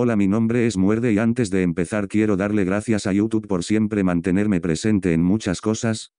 Hola mi nombre es Muerde y antes de empezar quiero darle gracias a YouTube por siempre mantenerme presente en muchas cosas,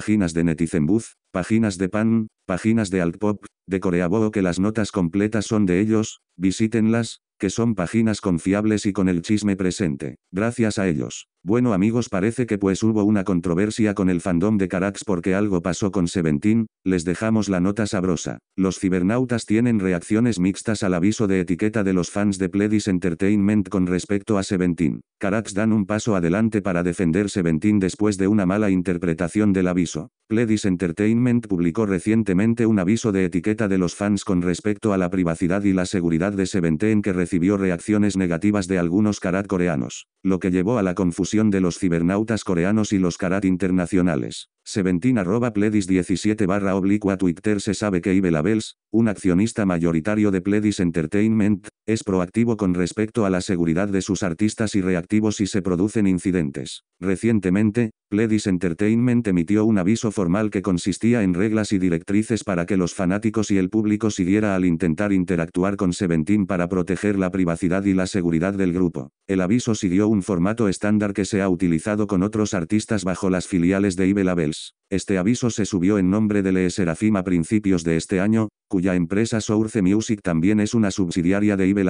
páginas de Netizenbuzz, páginas de Pan, páginas de Altpop, de Coreabo que las notas completas son de ellos, visítenlas, que son páginas confiables y con el chisme presente. Gracias a ellos. Bueno amigos parece que pues hubo una controversia con el fandom de Carax porque algo pasó con Seventeen, les dejamos la nota sabrosa. Los cibernautas tienen reacciones mixtas al aviso de etiqueta de los fans de Pledis Entertainment con respecto a Seventeen. Carax dan un paso adelante para defender Seventeen después de una mala interpretación del aviso. Pledis Entertainment publicó recientemente un aviso de etiqueta de los fans con respecto a la privacidad y la seguridad de Seventeen que recibió reacciones negativas de algunos karat coreanos, lo que llevó a la confusión de los cibernautas coreanos y los karat internacionales. Seventin Pledis 17 barra oblicua Twitter se sabe que Ibe Labels, un accionista mayoritario de Pledis Entertainment, es proactivo con respecto a la seguridad de sus artistas y reactivo si se producen incidentes. Recientemente, Pledis Entertainment emitió un aviso formal que consistía en reglas y directrices para que los fanáticos y el público siguiera al intentar interactuar con Seventeen para proteger la privacidad y la seguridad del grupo. El aviso siguió un formato estándar que se ha utilizado con otros artistas bajo las filiales de ibel Este aviso se subió en nombre de Le Serafim a principios de este año, cuya empresa Source Music también es una subsidiaria de ibel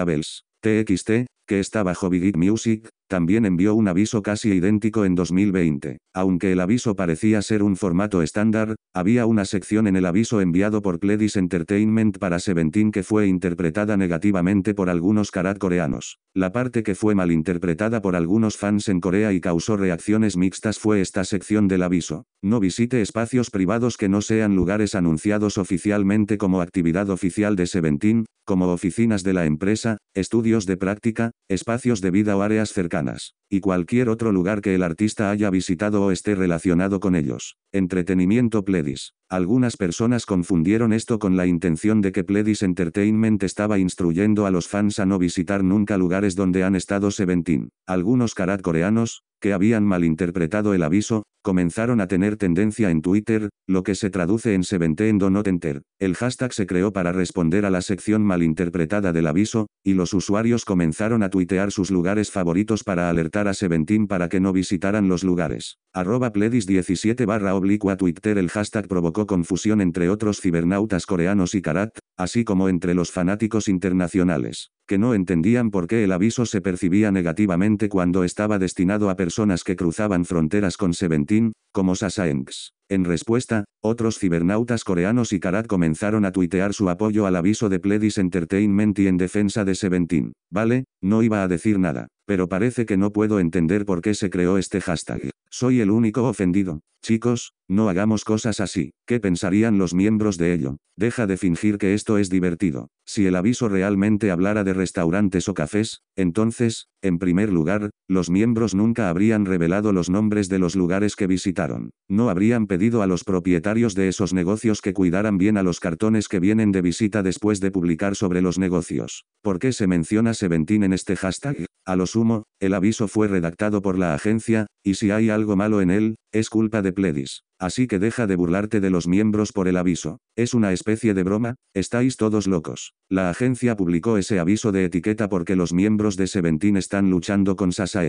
TXT, que está bajo Big Music, también envió un aviso casi idéntico en 2020. Aunque el aviso parecía ser un formato estándar, había una sección en el aviso enviado por Cledis Entertainment para Seventeen que fue interpretada negativamente por algunos karat coreanos. La parte que fue malinterpretada por algunos fans en Corea y causó reacciones mixtas fue esta sección del aviso. No visite espacios privados que no sean lugares anunciados oficialmente como actividad oficial de Seventeen, como oficinas de la empresa, estudios de práctica, Espacios de vida o áreas cercanas y cualquier otro lugar que el artista haya visitado o esté relacionado con ellos. Entretenimiento Pledis. Algunas personas confundieron esto con la intención de que Pledis Entertainment estaba instruyendo a los fans a no visitar nunca lugares donde han estado Seventeen. Algunos karat coreanos, que habían malinterpretado el aviso, comenzaron a tener tendencia en Twitter, lo que se traduce en Seventeen do enter. El hashtag se creó para responder a la sección malinterpretada del aviso, y los usuarios comenzaron a tuitear sus lugares favoritos para alertar a Seventeen para que no visitaran los lugares. Arroba Pledis 17 barra oblicua Twitter El hashtag provocó confusión entre otros cibernautas coreanos y Karat, así como entre los fanáticos internacionales, que no entendían por qué el aviso se percibía negativamente cuando estaba destinado a personas que cruzaban fronteras con Seventeen, como Sasaengs. En respuesta, otros cibernautas coreanos y Karat comenzaron a tuitear su apoyo al aviso de Pledis Entertainment y en defensa de Seventeen. Vale, no iba a decir nada, pero parece que no puedo entender por qué se creó este hashtag. Soy el único ofendido. Chicos, no hagamos cosas así. ¿Qué pensarían los miembros de ello? Deja de fingir que esto es divertido. Si el aviso realmente hablara de restaurantes o cafés, entonces, en primer lugar, los miembros nunca habrían revelado los nombres de los lugares que visitaron. No habrían pedido a los propietarios de esos negocios que cuidaran bien a los cartones que vienen de visita después de publicar sobre los negocios. ¿Por qué se menciona Seventeen en este hashtag? A lo sumo, el aviso fue redactado por la agencia, y si hay algo malo en él, es culpa de Pledis. Así que deja de burlarte de los miembros por el aviso. ¿Es una especie de broma? Estáis todos locos. La agencia publicó ese aviso de etiqueta porque los miembros de Seventeen están luchando con Sasa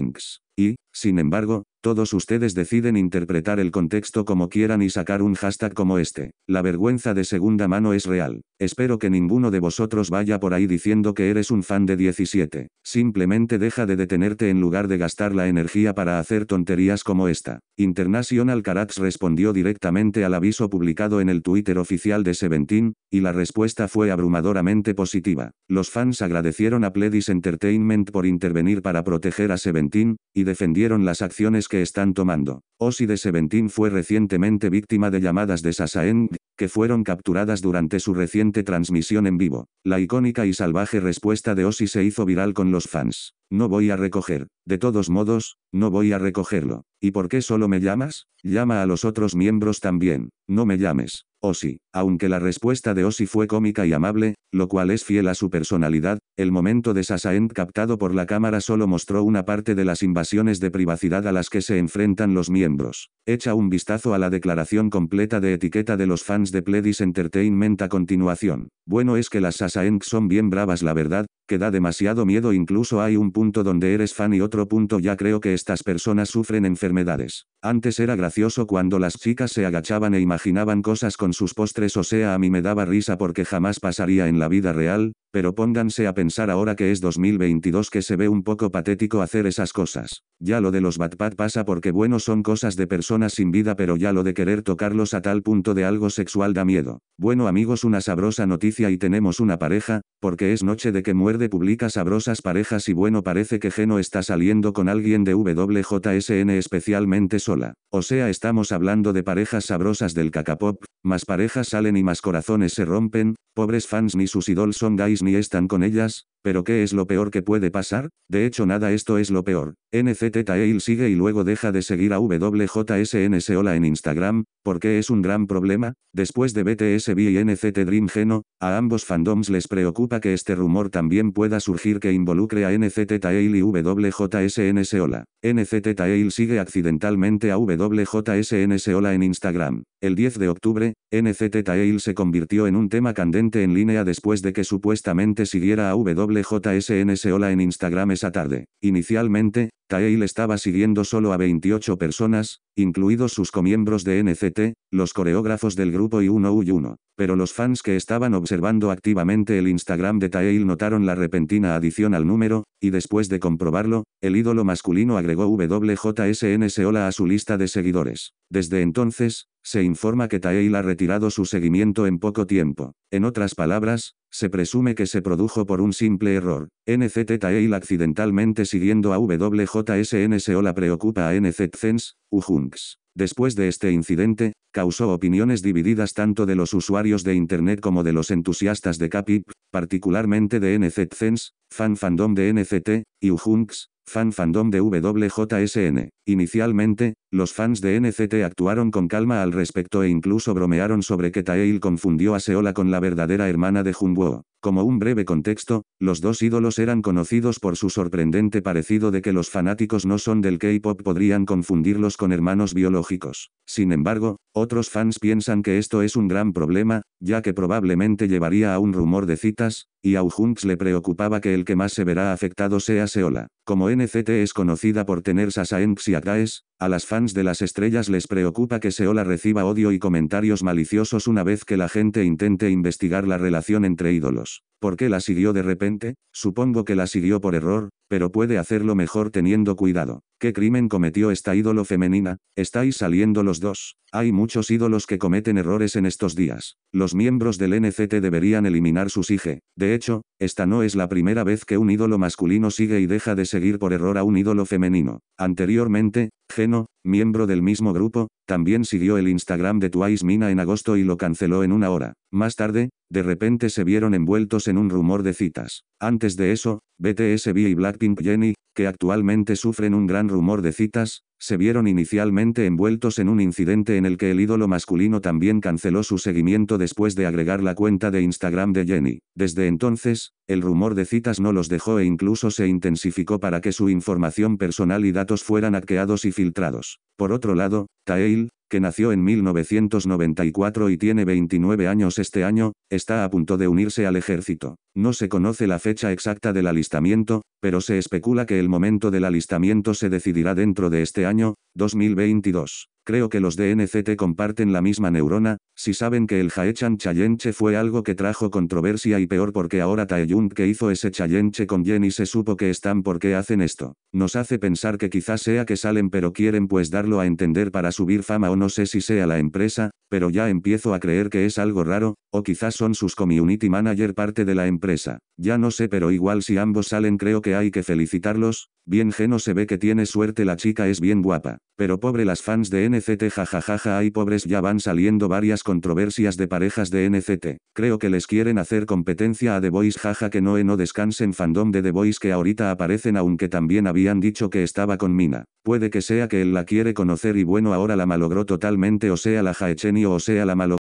Y, sin embargo, todos ustedes deciden interpretar el contexto como quieran y sacar un hashtag como este. La vergüenza de segunda mano es real. Espero que ninguno de vosotros vaya por ahí diciendo que eres un fan de 17. Simplemente deja de detenerte en lugar de gastar la energía para hacer tonterías como esta. International Carax respondió directamente al aviso publicado en el Twitter oficial de Seventeen, y la respuesta fue abrumadoramente positiva. Los fans agradecieron a Pledis Entertainment por intervenir para proteger a Seventeen, y defendieron las acciones que están tomando. Osi de Seventeen fue recientemente víctima de llamadas de Sasaeng, que fueron capturadas durante su reciente transmisión en vivo. La icónica y salvaje respuesta de Osi se hizo viral con los fans. No voy a recoger. De todos modos, no voy a recogerlo. ¿Y por qué solo me llamas? Llama a los otros miembros también. No me llames. Osi, aunque la respuesta de Ossi fue cómica y amable, lo cual es fiel a su personalidad, el momento de Sasaeng captado por la cámara solo mostró una parte de las invasiones de privacidad a las que se enfrentan los miembros. Echa un vistazo a la declaración completa de etiqueta de los fans de Pledis Entertainment a continuación. Bueno es que las Sasaeng son bien bravas la verdad, que da demasiado miedo incluso hay un punto donde eres fan y otro punto ya creo que estas personas sufren enfermedades. Antes era gracioso cuando las chicas se agachaban e imaginaban cosas con sus postres o sea a mí me daba risa porque jamás pasaría en la vida real, pero pónganse a pensar ahora que es 2022 que se ve un poco patético hacer esas cosas. Ya lo de los Batpat pasa porque bueno son cosas de personas sin vida pero ya lo de querer tocarlos a tal punto de algo sexual da miedo. Bueno amigos una sabrosa noticia y tenemos una pareja, porque es noche de que muerde publica sabrosas parejas y bueno parece que Geno está saliendo con alguien de WJSN especialmente sola. O sea estamos hablando de parejas sabrosas del cacapop, más parejas salen y más corazones se rompen, pobres fans ni sus idols son guys ni están con ellas, pero ¿qué es lo peor que puede pasar? De hecho nada esto es lo peor. tail sigue y luego deja de seguir a hola en Instagram, porque es un gran problema, después de BTSB y NCT Dream Geno, a ambos fandoms les preocupa que este rumor también pueda surgir que involucre a NCT Tail y WJSN Seola. NCT Tail sigue accidentalmente a WJSN Seola en Instagram. El 10 de octubre, NCT Tail se convirtió en un tema candente en línea después de que supuestamente siguiera a WJSN Seola en Instagram esa tarde. Inicialmente, Taeil estaba siguiendo solo a 28 personas, incluidos sus comiembros de NCT, los coreógrafos del grupo y 1U1. Pero los fans que estaban observando activamente el Instagram de Taeil notaron la repentina adición al número, y después de comprobarlo, el ídolo masculino agregó WJSN hola a su lista de seguidores. Desde entonces, se informa que Taeil ha retirado su seguimiento en poco tiempo. En otras palabras, se presume que se produjo por un simple error. NCT Tail accidentalmente siguiendo a WJSNSO la preocupa a NZCens, Ujunks. Después de este incidente, causó opiniones divididas tanto de los usuarios de Internet como de los entusiastas de Capip, particularmente de NZCens, fan fandom de NCT, y Ujunks, Fan Fandom de WJSN. Inicialmente, los fans de NCT actuaron con calma al respecto e incluso bromearon sobre que Taeil confundió a Seola con la verdadera hermana de Jungwoo. Como un breve contexto, los dos ídolos eran conocidos por su sorprendente parecido de que los fanáticos no son del K-pop podrían confundirlos con hermanos biológicos. Sin embargo, otros fans piensan que esto es un gran problema, ya que probablemente llevaría a un rumor de citas, y a Ujunx le preocupaba que el que más se verá afectado sea Seola. Como NCT es conocida por tener Sasaenxiataes, a las fans de las estrellas les preocupa que Seola reciba odio y comentarios maliciosos una vez que la gente intente investigar la relación entre ídolos. ¿Por qué la siguió de repente? Supongo que la siguió por error, pero puede hacerlo mejor teniendo cuidado. ¿Qué crimen cometió esta ídolo femenina? Estáis saliendo los dos. Hay muchos ídolos que cometen errores en estos días. Los miembros del NCT deberían eliminar sus IG. De hecho, esta no es la primera vez que un ídolo masculino sigue y deja de seguir por error a un ídolo femenino. Anteriormente, Geno, miembro del mismo grupo, también siguió el Instagram de Twice Mina en agosto y lo canceló en una hora. Más tarde, de repente se vieron envueltos en un rumor de citas. Antes de eso, BTSB y Blackpink Jenny, que actualmente sufren un gran rumor de citas, se vieron inicialmente envueltos en un incidente en el que el ídolo masculino también canceló su seguimiento después de agregar la cuenta de Instagram de Jenny. Desde entonces, el rumor de citas no los dejó e incluso se intensificó para que su información personal y datos fueran hackeados y filtrados. Por otro lado, Eil, que nació en 1994 y tiene 29 años este año, está a punto de unirse al ejército. No se conoce la fecha exacta del alistamiento, pero se especula que el momento del alistamiento se decidirá dentro de este año, 2022. Creo que los de NCT comparten la misma neurona, si saben que el Haechan Chayenche fue algo que trajo controversia y peor porque ahora Taeyun que hizo ese Chayenche con Jenny se supo que están porque hacen esto. Nos hace pensar que quizás sea que salen pero quieren pues darlo a entender para subir fama o no sé si sea la empresa, pero ya empiezo a creer que es algo raro, o quizás son sus community manager parte de la empresa. Ya no sé pero igual si ambos salen creo que hay que felicitarlos, bien geno se ve que tiene suerte la chica es bien guapa, pero pobre las fans de NCT jajajaja hay pobres ya van saliendo varias controversias de parejas de NCT. Creo que les quieren hacer competencia a The Voice jaja que no eh, no descansen fandom de The Voice que ahorita aparecen aunque también habían dicho que estaba con Mina. Puede que sea que él la quiere conocer y bueno ahora la malogró totalmente o sea la Jaechenio o sea la malogró.